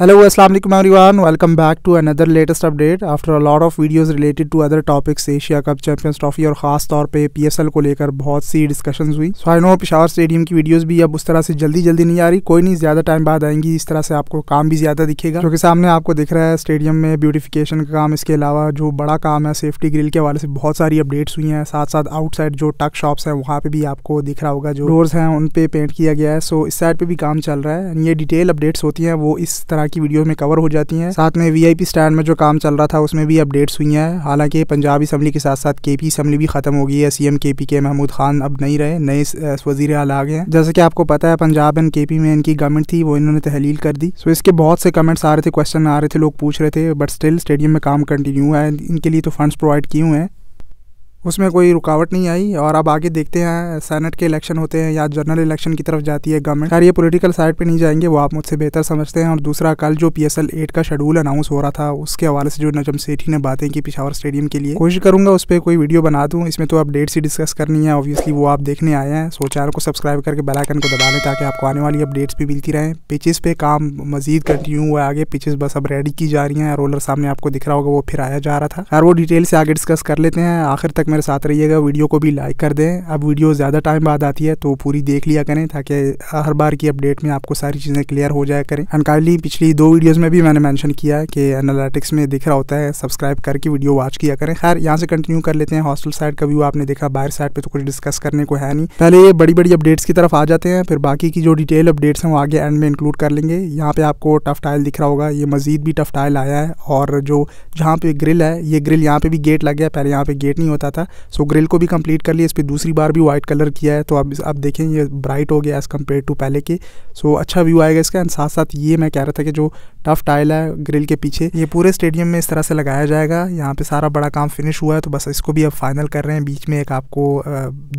hello अस्सलाम वालेकुम everyone welcome back to another latest update after a lot of videos related to other topics Asia Cup Champions Trophy और खास तौर पे PSL को लेकर बहुत सी डिस्कशंस हुई so I know Peshawar stadium की वीडियोस भी अब उस तरह से जल्दी जल्दी नहीं आ रही कोई नहीं ज्यादा टाइम बाद आएंगी इस तरह से आपको काम भी ज्यादा दिखेगा क्योंकि सामने आपको दिख रहा है स्टेडियम में ब्यूटिफिकेशन का काम इसके अलावा जो बड़ा काम है सेफ्टी ग्रिल के हवाले से बहुत सारी अपडेट्स हुई हैं साथ साथ आउटसाइड जो टक शॉप्स हैं वहाँ पे भी आपको दिख रहा होगा जो डोर्स हैं उन पे पेंट किया गया है सो इस साइड पे भी काम चल रहा है ये डिटेल अपडेट्स होती हैं वो इस तरह की वीडियो में कवर हो जाती हैं साथ में वीआईपी स्टैंड में जो काम चल रहा था उसमें भी अपडेट्स हुई हैं हालांकि पंजाब असम्बली के साथ साथ पी असम्बली भी खत्म हो गई है सीएम के पी के महमूद खान अब नहीं रहे नए वजीर आल आ गए हैं जैसे कि आपको पता है पंजाब एंड पी में इनकी गवर्नमेंट थी वो इन्होंने तहलील कर दी सो इसके बहुत से कमेंट्स आ रहे थे क्वेश्चन आ रहे थे लोग पूछ रहे थे बट स्टिल स्टेडियम में काम कंटिन्यू है इनके लिए तो फंड प्रोवाइड किए हुए हैं उसमें कोई रुकावट नहीं आई और अब आगे देखते हैं सेनेट के इलेक्शन होते हैं या जनरल इलेक्शन की तरफ जाती है गवर्नमेंट खैर ये पॉलिटिकल साइड पे नहीं जाएंगे वो आप मुझसे बेहतर समझते हैं और दूसरा कल जो पी एस एल एट का शेड्यूल अनाउंस हो रहा था उसके हवाले से जो नजम सेठी ने बातें की पिशावर स्टेडियम के लिए कोशिश करूंगा उस पर कोई वीडियो बना दूँ इसमें तो अपडेट्स ही डिस्कस करनी है ऑब्वियसली वो आप देखने आए हैं सो चैनल को सब्सक्राइब करके बेलाइकन को दबा लें ताकि आपको आने वाली अपडेट्स भी मिलती रहें पिचेस पे काम मजीद कंटिन्यू हुआ आगे पिचेस बस अब रेडी की जा रही हैं रोलर सामने आपको दिख रहा होगा वो फिर आया जा रहा था और वो डिटेल से आगे डिस्कस कर लेते हैं आखिर तक मेरे साथ रहिएगा वीडियो को भी लाइक कर दें अब वीडियो ज़्यादा टाइम बाद आती है तो पूरी देख लिया करें ताकि हर बार की अपडेट में आपको सारी चीज़ें क्लियर हो जाया करें एंड काइंडली पिछली दो वीडियोज़ में भी मैंने मैंशन किया है कि एनालिटिक्स में दिख रहा होता है सब्सक्राइब करके वीडियो वॉच किया करें खैर यहाँ से कंटिन्यू कर लेते हैं हॉस्टल साइड का व्यू आपने देखा बाहर साइड पर तो कुछ डिस्कस करने को है नहीं पहले ये बड़ी बड़ी अपडेट्स की तरफ आ जाते हैं फिर बाकी की जो डिटेल अपडेट्स हैं वो आगे एंड में इंक्लूड कर लेंगे यहाँ पे आपको टफ टाइल दिख रहा होगा ये मजीद भी टफ टाइल आया है और जो जहाँ पे ग्रिल है ये ग्रिल यहाँ पे भी गेट लग गया पहले यहाँ पे गेट नहीं होता था था सो ग्रिल को भी कंप्लीट कर लिया इस पर दूसरी बार भी वाइट कलर किया है तो आप आप देखें ये ब्राइट हो गया एज़ कम्पेयर टू पहले के सो अच्छा व्यू आएगा इसका एंड साथ साथ ये मैं कह रहा था कि जो टफ टाइल है ग्रिल के पीछे ये पूरे स्टेडियम में इस तरह से लगाया जाएगा यहाँ पर सारा बड़ा काम फिनिश हुआ है तो बस इसको भी अब फाइनल कर रहे हैं बीच में एक आपको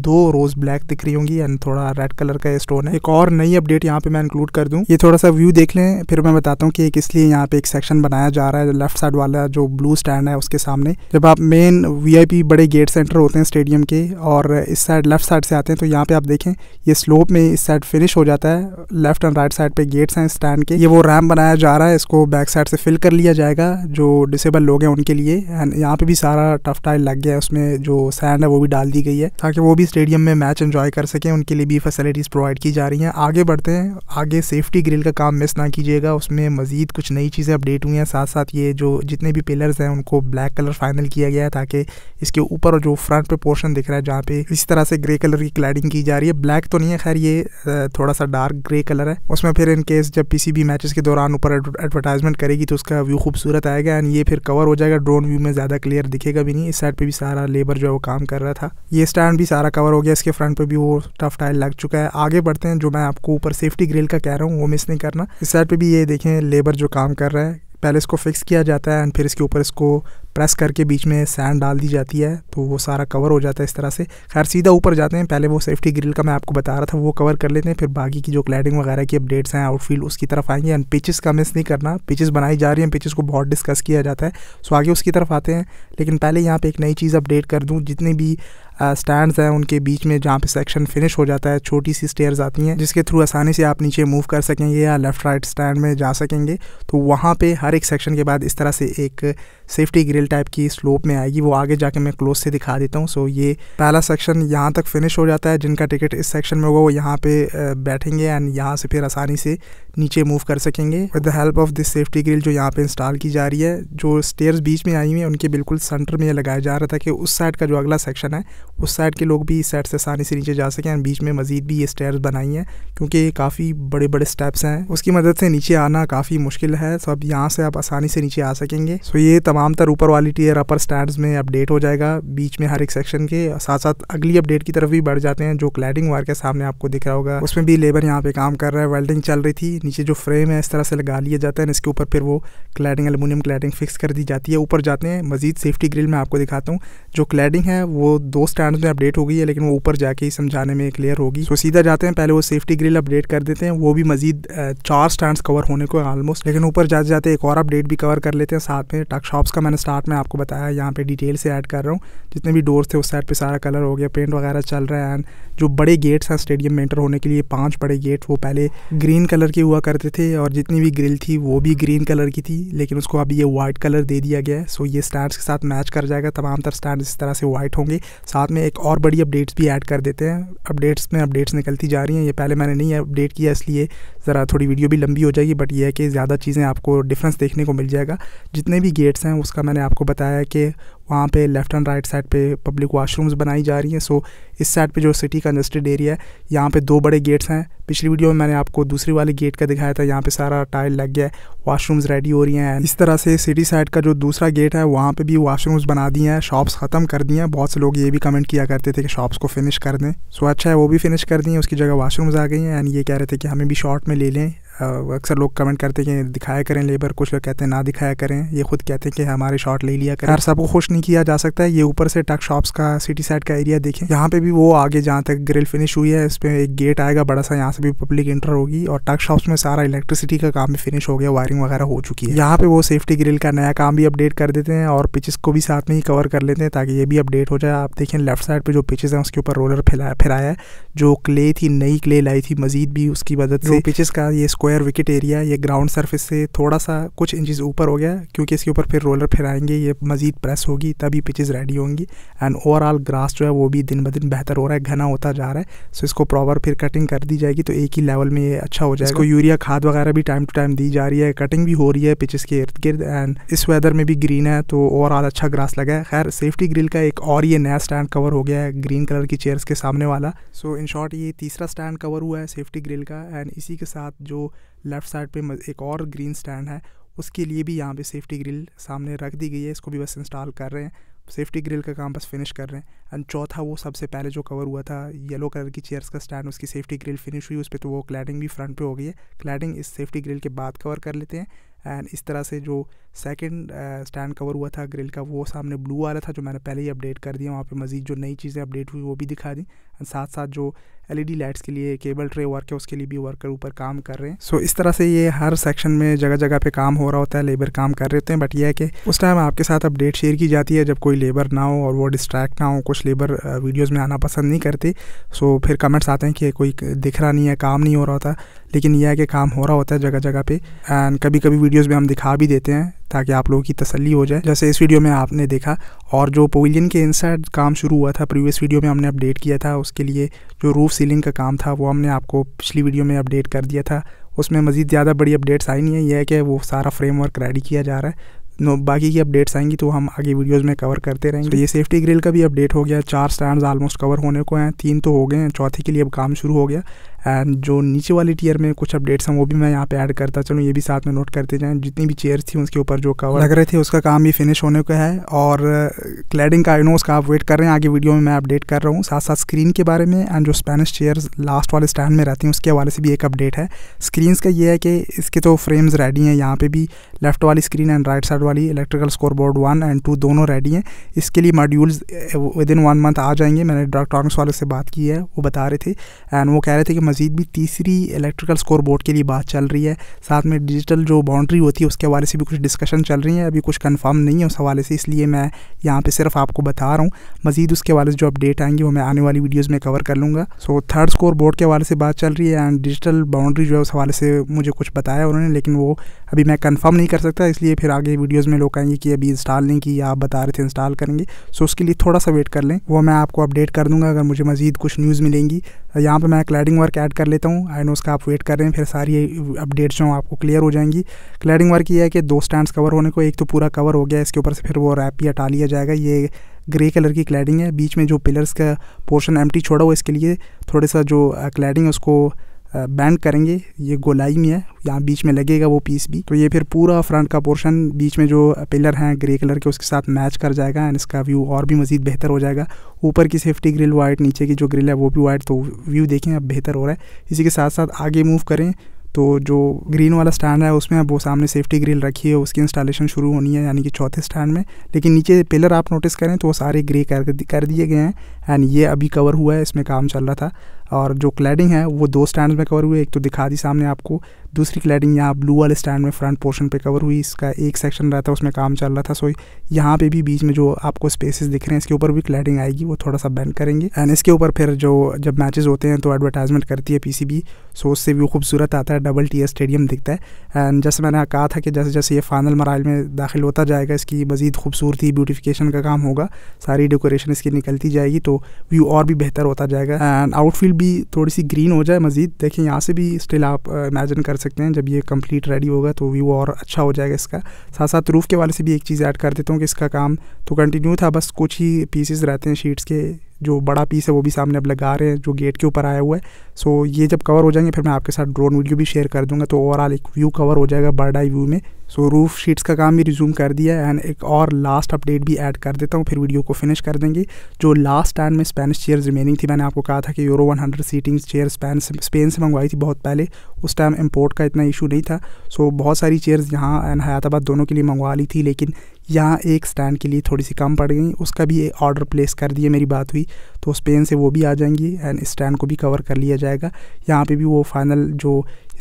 दो रोज़ ब्लैक दिख रही होंगी एंड थोड़ा रेड कलर का स्टोन है एक और नई अपडेट यहाँ पर मैं इंक्लूड कर दूँ ये थोड़ा सा व्यू देख लें फिर मैं बताता हूँ कि एक इसलिए यहाँ पर एक सेक्शन बनाया जा रहा है लेफ्ट साइड वाला जो ब्लू स्टैंड है उसके सामने जब आप मेन वीआईपी बड़े गेट स्पोर्ट्स सेंटर होते हैं स्टेडियम के और इस साइड लेफ़्ट साइड से आते हैं तो यहाँ पे आप देखें ये स्लोप में इस साइड फिनिश हो जाता है लेफ्ट एंड राइट साइड पे गेट्स हैं स्टैंड के ये वो रैम बनाया जा रहा है इसको बैक साइड से फिल कर लिया जाएगा जो डिसेबल लोग हैं उनके लिए एंड यहाँ पे भी सारा टफ टाइल लग गया है उसमें जो सैंड है वो भी डाल दी गई है ताकि वो भी स्टेडियम में मैच इन्जॉय कर सकें उनके लिए भी फैसिलिटीज़ प्रोवाइड की जा रही हैं आगे बढ़ते हैं आगे सेफ्टी ग्रिल का काम मिस ना कीजिएगा उसमें मज़ीद कुछ नई चीज़ें अपडेट हुई हैं साथ साथ ये जो जितने भी पिलर्स हैं उनको ब्लैक कलर फाइनल किया गया है ताकि इसके ऊपर और जो फ्रंट पे पोर्शन दिख रहा है जहाँ पे इसी तरह से ग्रे कलर की क्लैडिंग की जा रही है ब्लैक तो नहीं है खैर ये थोड़ा सा डार्क ग्रे कलर है उसमें फिर इन केस जब भी मैचेस के दौरान ऊपर एडवर्टाइजमेंट करेगी तो उसका व्यू खूबसूरत आएगा एंड ये फिर कवर हो जाएगा ड्रोन व्यू में ज़्यादा क्लियर दिखेगा भी नहीं इस साइड पर भी सारा लेबर जो है वो काम कर रहा था ये स्टैंड भी सारा कवर हो गया इसके फ्रंट पर भी वो टफ टाइल लग चुका है आगे बढ़ते हैं जो मैं आपको ऊपर सेफ्टी ग्रिल का कह रहा हूँ वो मिस नहीं करना इस साइड पर भी ये देखें लेबर जो काम कर रहा है पहले इसको फिक्स किया जाता है एंड फिर इसके ऊपर इसको प्रेस करके बीच में सैंड डाल दी जाती है तो वो सारा कवर हो जाता है इस तरह से खैर सीधा ऊपर जाते हैं पहले वो सेफ्टी ग्रिल का मैं आपको बता रहा था वो कवर कर लेते हैं फिर बाकी की जो क्लैडिंग वगैरह की अपडेट्स हैं आउटफील्ड उसकी तरफ आएंगे एंड पिचेस का मिस नहीं करना पिचेस बनाई जा रही हैं पिचेस को बहुत डिस्कस किया जाता है सो आगे उसकी तरफ आते हैं लेकिन पहले यहाँ पर एक नई चीज़ अपडेट कर दूँ जितने भी स्टैंड्स हैं उनके बीच में जहाँ पे सेक्शन फिनिश हो जाता है छोटी सी स्टेयर्स आती हैं जिसके थ्रू आसानी से आप नीचे मूव कर सकेंगे या लेफ्ट राइट स्टैंड में जा सकेंगे तो वहाँ पे हर एक सेक्शन के बाद इस तरह से एक सेफ्टी ग्रिल हिल टाइप की स्लोप में आएगी वो आगे जाके मैं क्लोज से दिखा देता हूँ सो ये पहला सेक्शन यहाँ तक फिनिश हो जाता है जिनका टिकट इस सेक्शन में होगा वो यहाँ पे बैठेंगे एंड यहाँ से फिर आसानी से नीचे मूव कर सकेंगे with the help of this safety grill जो यहाँ पे इंस्टॉल की जा रही है जो स्टेयर्स बीच में आई हुई हैं उनके बिल्कुल सेंटर में ये लगाया जा रहा था कि उस साइड का जो अगला सेक्शन है उस साइड के लोग भी इस साइड से आसानी से नीचे जा सकें एंड बीच में मजीद भी ये स्टेयर्स बनाई हैं क्योंकि काफ़ी बड़े बड़े स्टेप्स हैं उसकी मदद से नीचे आना काफ़ी मुश्किल है सो तो अब यहाँ से आप आसानी से नीचे आ सकेंगे सो ये तमाम तर ऊपर वाली टीयर अपर स्टैंड में अपडेट हो जाएगा बीच में हर एक सेक्शन के साथ साथ अगली अपडेट की तरफ भी बढ़ जाते हैं जो क्लैडिंग वायर के सामने आपको दिख रहा होगा उसमें भी लेबर यहाँ पे काम कर रहा है वेल्डिंग चल रही थी नीचे जो फ्रेम है इस तरह से लगा लिया जाता है इसके ऊपर फिर वो क्लैडिंग एलुमिनियम क्लैडिंग फिक्स कर दी जाती है ऊपर जाते हैं मजीद सेफ्टी ग्रिल में आपको दिखाता हूँ जो क्लैडिंग है वो दो स्टैंड में अपडेट हो गई है लेकिन वो ऊपर जाके ही समझाने में क्लियर होगी तो सीधा जाते हैं पहले वो सेफ्टी ग्रिल अपडेट कर देते हैं वो भी मजीद चार स्टैंड कवर होने को ऑलमोस्ट लेकिन ऊपर जाते जाते एक और अपडेट भी कवर कर लेते हैं साथ में टक शॉप्स का मैंने स्टार्ट साथ में आपको बताया यहाँ पे डिटेल से ऐड कर रहा हूँ जितने भी डोर्स थे उस साइड पे सारा कलर हो गया पेंट वगैरह चल रहा है एंड जो बड़े गेट्स हैं स्टेडियम में एंटर होने के लिए पांच बड़े गेट वो पहले ग्रीन कलर के हुआ करते थे और जितनी भी ग्रिल थी वो भी ग्रीन कलर की थी लेकिन उसको अब ये वाइट कलर दे दिया गया है सो ये स्टैंड के साथ मैच कर जाएगा तमाम तर स्टैंड इस तरह से वाइट होंगे साथ में एक और बड़ी अपडेट्स भी ऐड कर देते हैं अपडेट्स में अपडेट्स निकलती जा रही हैं ये पहले मैंने नहीं अपडेट किया इसलिए ज़रा थोड़ी वीडियो भी लंबी हो जाएगी बट ये है कि ज़्यादा चीज़ें आपको डिफरेंस देखने को मिल जाएगा जितने भी गेट्स हैं उसका मैंने आपको बताया कि वहाँ पे लेफ्ट एंड राइट साइड पे पब्लिक वाशरूम्स बनाई जा रही हैं सो इस साइड पे जो सिटी कंजस्टेड एरिया है यहाँ पे दो बड़े गेट्स हैं पिछली वीडियो में मैंने आपको दूसरी वाले गेट का दिखाया था यहाँ पे सारा टाइल लग गया है वाशरूम्स रेडी हो रही हैं इस तरह से सिटी साइड का जो दूसरा गेट है वहाँ पे भी वाशरूम्स बना दिए हैं शॉप्स ख़त्म कर दी हैं बहुत से लोग ये भी कमेंट किया करते थे कि शॉप्स को फिनिश कर दें सो अच्छा है वो भी फिनिश कर दी हैं उसकी जगह वाशरूम्स आ गई हैं एंड ये कह रहे थे कि हमें भी शॉर्ट में ले लें अक्सर लोग कमेंट करते हैं कि दिखाया करें लेबर कुछ लोग कहते हैं ना दिखाया करें ये खुद कहते हैं कि हमारे शॉट ले लिया करें हर सबको खुश नहीं किया जा सकता है ये ऊपर से टक शॉप्स का सिटी साइड का एरिया देखें यहाँ पे भी वो आगे जहाँ तक ग्रिल फिनिश हुई है इस पर एक गेट आएगा बड़ा सा यहाँ से भी पब्लिक इंटर होगी और टक शॉप्स में सारा इलेक्ट्रिसिटी का काम भी फिनिश हो गया वायरिंग वगैरह हो चुकी है यहाँ पे वो सेफ्टी ग्रिल का नया काम भी अपडेट कर देते हैं और पिचेस को भी साथ में ही कवर कर लेते हैं ताकि ये भी अपडेट हो जाए आप देखें लेफ्ट साइड पर जो पिचेस हैं उसके ऊपर रोलर फैलाया फिराया है जो क्ले थी नई क्ले लाई थी मजीद भी उसकी मदद से पिचेस का ये स्क्वायर स्क्वायर विकेट एरिया ये ग्राउंड सरफेस से थोड़ा सा कुछ इंचज़ ऊपर हो गया क्योंकि इसके ऊपर फिर रोलर फिराएंगे ये मज़ीद प्रेस होगी तभी पिचेस रेडी होंगी एंड ओवरऑल ग्रास जो है वो भी दिन ब दिन बेहतर हो रहा है घना होता जा रहा है सो इसको प्रॉपर फिर कटिंग कर दी जाएगी तो एक ही लेवल में ये अच्छा हो जाएगा इसको यूरिया खाद वगैरह भी टाइम टू टाइम दी जा रही है कटिंग भी हो रही है पिचेस के इर्द गिर्द एंड इस वेदर में भी ग्रीन है तो ओवरऑल अच्छा ग्रास लगा है खैर सेफ्टी ग्रिल का एक और ये नया स्टैंड कवर हो गया है ग्रीन कलर की चेयर्स के सामने वाला सो इन शॉर्ट ये तीसरा स्टैंड कवर हुआ है सेफ्टी ग्रिल का एंड इसी के साथ जो लेफ़्ट साइड पे एक और ग्रीन स्टैंड है उसके लिए भी यहाँ पे सेफ्टी ग्रिल सामने रख दी गई है इसको भी बस इंस्टॉल कर रहे हैं सेफ्टी ग्रिल का काम बस फिनिश कर रहे हैं एंड चौथा वो सबसे पहले जो कवर हुआ था येलो कलर की चेयर्स का स्टैंड उसकी सेफ्टी ग्रिल फिनिश हुई उस पर तो वो क्लैडिंग भी फ्रंट पे हो गई है क्लैडिंग इस सेफ्टी ग्रिल के बाद कवर कर लेते हैं एंड इस तरह से जो सेकेंड स्टैंड कवर हुआ था ग्रिल का वो सामने ब्लू वाला था जो मैंने पहले ही अपडेट कर दिया वहाँ पे मज़ीद जो नई चीज़ें अपडेट हुई वो भी दिखा दी एंड साथ साथ जो एलईडी लाइट्स के लिए केबल ट्रे वर्क है उसके लिए भी वर्कर ऊपर काम कर रहे हैं सो so, इस तरह से ये हर सेक्शन में जगह जगह पे काम हो रहा होता है लेबर काम कर रहे होते हैं बट ये है कि उस टाइम आपके साथ अपडेट शेयर की जाती है जब कोई लेबर ना हो और वो डिस्ट्रैक्ट ना हो कुछ लेबर वीडियोज़ uh, में आना पसंद नहीं करते सो so, फिर कमेंट्स आते हैं कि कोई दिख रहा नहीं है काम नहीं हो रहा होता लेकिन यह है कि काम हो रहा होता है जगह जगह पर एंड कभी कभी वीडियोज़ में हम दिखा भी देते हैं ताकि आप लोगों की तसली हो जाए जैसे इस वीडियो में आपने देखा और जो पविलियन के इनसाइड काम शुरू हुआ था प्रीवियस वीडियो में हमने अपडेट किया था उसके लिए जो रूफ सीलिंग का काम था वो हमने आपको पिछली वीडियो में अपडेट कर दिया था उसमें मज़ीद ज़्यादा बड़ी अपडेट्स आई नहीं है यह है कि वो सारा फ्रेमवर्क रेडी किया जा रहा है नो बाकी की अपडेट्स आएंगी तो हम आगे वीडियोस में कवर करते रहेंगे तो ये सेफ्टी ग्रिल का भी अपडेट हो गया चार स्टैंड ऑलमोस्ट कवर होने को हैं तीन तो हो गए हैं चौथे के लिए अब काम शुरू हो गया एंड जो नीचे वाली टीयर में कुछ अपडेट्स हैं वो भी मैं यहाँ पे ऐड करता चलूँ ये भी साथ में नोट करते जाएँ जितनी भी चेयर्स थी उसके ऊपर जो कवर लग रहे थे उसका काम भी फिनिश होने का है और क्लैडिंग uh, का नो उसका आप वेट कर रहे हैं आगे वीडियो में मैं अपडेट कर रहा हूँ साथ साथ स्क्रीन के बारे में एंड जो स्पेनिश चेयर्स लास्ट वाले स्टैंड में रहती हैं उसके हवाले से भी एक अपडेट है स्क्रीन का ये है कि इसके तो फ्रेम्स रेडी हैं यहाँ पर भी लेफ्ट वाली स्क्रीन एंड राइट साइड वाली electrical score board one and two दोनों रेडी हैं इसके लिए modules within one month आ जाएंगे मैंने डॉक्ट्रॉनिक्स वाले से बात की है वो बता रहे थे एंड वो कह रहे थे कि मजीद भी तीसरी इलेक्ट्रिकल स्कोर बोर्ड के लिए बात चल रही है साथ में डिजिटल जो बाउंड्री होती है उसके हवाले से भी कुछ डिस्कशन चल रही है अभी कुछ कन्फर्म नहीं है उस हवाले से इसलिए मैं यहाँ पर सिर्फ आपको बता रहा हूँ मजीद उसके हवाले से जो अपडेट आएंगे वो मैं आने वाली वीडियोज़ में कवर कर लूँगा सो थर्ड स्कोर बोर्ड के हवाले से बात चल रही है एंड डिजिटल बाउंड्री जो है उस हवाले से मुझे कुछ बताया उन्होंने लेकिन वो अभी मैं कन्फर्म नहीं कर सकता इसलिए फिर आगे वीडियोज़ में लोग आएंगे कि अभी इंस्टॉल नहीं की आप बता रहे थे इंस्टॉल करेंगे सो उसके लिए थोड़ा सा वेट कर लें वो मैं आपको अपडेट कर दूँगा अगर मुझे मज़ीद कुछ न्यूज़ मिलेंगी यहाँ पर मैं क्लैडिंग वर्क ऐड कर लेता हूँ आई नो उसका आप वेट कर रहे हैं फिर सारी अपडेट्स जो आपको क्लियर हो जाएंगी क्लैडिंग वर्क ये है कि दो स्टैंड्स कवर होने को एक तो पूरा कवर हो गया इसके ऊपर से फिर वो रैप ही हटा लिया जाएगा ये ग्रे कलर की क्लैडिंग है बीच में जो पिलर्स का पोर्शन एम्प्टी छोड़ा हुआ इसके लिए थोड़ा सा जो क्लैडिंग uh, है उसको बैंड करेंगे ये गोलाई में है यहाँ बीच में लगेगा वो पीस भी तो ये फिर पूरा फ्रंट का पोर्शन बीच में जो पिलर हैं ग्रे कलर के उसके साथ मैच कर जाएगा एंड इसका व्यू और भी मज़ीद बेहतर हो जाएगा ऊपर की सेफ्टी ग्रिल वाइट नीचे की जो ग्रिल है वो भी वाइट तो व्यू देखें अब बेहतर हो रहा है इसी के साथ साथ आगे मूव करें तो जो ग्रीन वाला स्टैंड है उसमें अब वो सामने सेफ्टी ग्रिल रखी है उसकी इंस्टॉलेशन शुरू होनी है यानी कि चौथे स्टैंड में लेकिन नीचे पिलर आप नोटिस करें तो वो सारे ग्रे कर कर दिए गए हैं एंड ये अभी कवर हुआ है इसमें काम चल रहा था और जो क्लैडिंग है वो दो स्टैंड में कवर हुई एक तो दिखा दी सामने आपको दूसरी क्लैडिंग यहाँ ब्लू वाले स्टैंड में फ्रंट पोर्शन पे कवर हुई इसका एक सेक्शन रहता है उसमें काम चल रहा था सो यहाँ पे भी बीच में जो आपको स्पेसेस दिख रहे हैं इसके ऊपर भी क्लैडिंग आएगी वो थोड़ा सा बैंड करेंगे एंड इसके ऊपर फिर जो जब मैचेज़ होते हैं तो एडवर्टाइजमेंट करती है पी सो उससे व्यू खूबसूरत आता है डबल टी स्टेडियम दिखता है एंड जैसे मैंने कहा था कि जैसे जैसे ये फाइनल मराइल में दाखिल होता जाएगा इसकी मज़ीद खूबसूरती ब्यूटिफिकेशन का काम होगा सारी डेकोरेशन इसकी निकलती जाएगी तो व्यू और भी बेहतर होता जाएगा एंड आउटफील्ड भी थोड़ी सी ग्रीन हो जाए मज़ीद देखें यहाँ से भी स्टिल आप इमेजिन uh, कर सकते हैं जब ये कंप्लीट रेडी होगा तो व्यू और अच्छा हो जाएगा इसका साथ साथ रूफ़ के वाले से भी एक चीज़ ऐड कर देता हूँ कि इसका काम तो कंटिन्यू था बस कुछ ही पीसेस रहते हैं शीट्स के जो बड़ा पीस है वो भी सामने अब लगा रहे हैं जो गेट के ऊपर आया हुआ है सो ये जब कवर हो जाएंगे फिर मैं आपके साथ ड्रोन वीडियो भी शेयर कर दूंगा तो ओवरऑल एक व्यू कवर हो जाएगा बर्ड आई व्यू में सो रूफ शीट्स का काम भी रिज्यूम कर दिया है एंड एक और लास्ट अपडेट भी ऐड कर देता हूँ फिर वीडियो को फिनिश कर देंगे जो लास्ट टाइम में स्पेनिश चेयर रिमेनिंग थी मैंने आपको कहा था कि euro 100 seating chair Spain Spain से मंगवाई थी बहुत पहले उस टाइम इम्पोर्ट का इतना इशू नहीं था सो बहुत सारी चेयर्स यहाँ एंड हयाताबाद दोनों के लिए मंगवा ली थी लेकिन यहाँ एक स्टैंड के लिए थोड़ी सी कम पड़ गई उसका भी ऑर्डर प्लेस कर दिए मेरी बात हुई तो स्पेन से वो भी आ जाएंगी एंड स्टैंड को भी कवर कर लिया जाएगा यहाँ पे भी वो फाइनल जो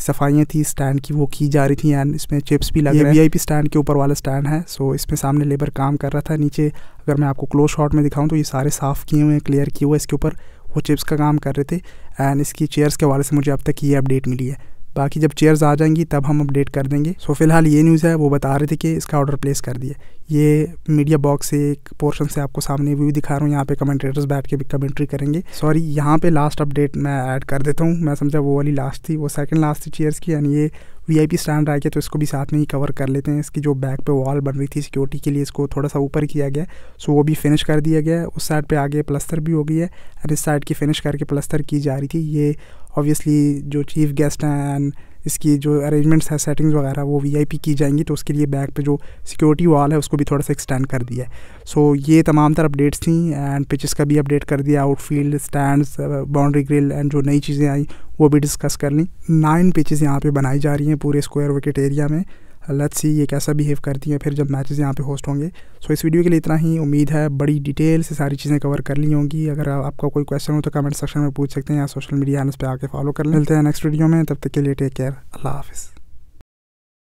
सफाइयाँ थी स्टैंड की वो की जा रही थी एंड इसमें चिप्स भी लगे वी आई पी स्टैंड के ऊपर वाला स्टैंड है सो इसमें सामने लेबर काम कर रहा था नीचे अगर मैं आपको क्लोज शॉट में दिखाऊँ तो ये सारे साफ़ किए हुए हैं क्लियर किए हुए इसके ऊपर वो चिप्स का काम कर रहे थे एंड इसकी चेयर्स के हवाले से मुझे अब तक ये अपडेट मिली है बाकी जब चेयर्स आ जाएंगी तब हम अपडेट कर देंगे सो फिलहाल ये न्यूज़ है वो बता रहे थे कि इसका ऑर्डर प्लेस कर दिया ये मीडिया बॉक्स से एक पोर्शन से आपको सामने व्यू दिखा रहा हूँ यहाँ पे कमेंटेटर्स बैठ के भी कमेंट्री करेंगे सॉरी यहाँ पे लास्ट अपडेट मैं ऐड कर देता हूँ मैं समझा वो वाली लास्ट थी वो सेकंड लास्ट थी चेयर्स की यानी ये वी स्टैंड रहा है तो इसको भी साथ में ही कवर कर लेते हैं इसकी जो बैक पे वॉल बन रही थी सिक्योरिटी के लिए इसको थोड़ा सा ऊपर किया गया सो वो भी फिनिश कर दिया गया उस साइड पे आगे प्लस्तर भी हो गई है एंड इस साइड की फिनिश करके प्लस्तर की जा रही थी ये ऑब्वियसली जो चीफ गेस्ट हैं एंड इसकी जो अरेंजमेंट्स है सेटिंग्स वगैरह वो वी की जाएंगी तो उसके लिए बैक पे जो सिक्योरिटी वॉल है उसको भी थोड़ा सा एक्सटेंड कर दिया है सो so, ये तमाम तरह अपडेट्स थी एंड पिचेस का भी अपडेट कर दिया outfield stand boundary grill and जो नई चीज़ें आई वो भी डिस्कस कर ली नाइन पिचेस यहाँ पर बनाई जा रही हैं पूरे स्क्वायर विकेट एरिया में लेट्स सी ये कैसा बिहेव करती हैं फिर जब मैचेस यहाँ पे होस्ट होंगे सो so, इस वीडियो के लिए इतना ही उम्मीद है बड़ी डिटेल से सारी चीज़ें कवर कर ली होंगी अगर आपका कोई क्वेश्चन हो तो कमेंट सेक्शन में पूछ सकते हैं या सोशल मीडिया हैंडल्स पे आके फॉलो कर लेते हैं नेक्स्ट वीडियो में तब तक के लिए टेक केयर अल्लाह हाफिज़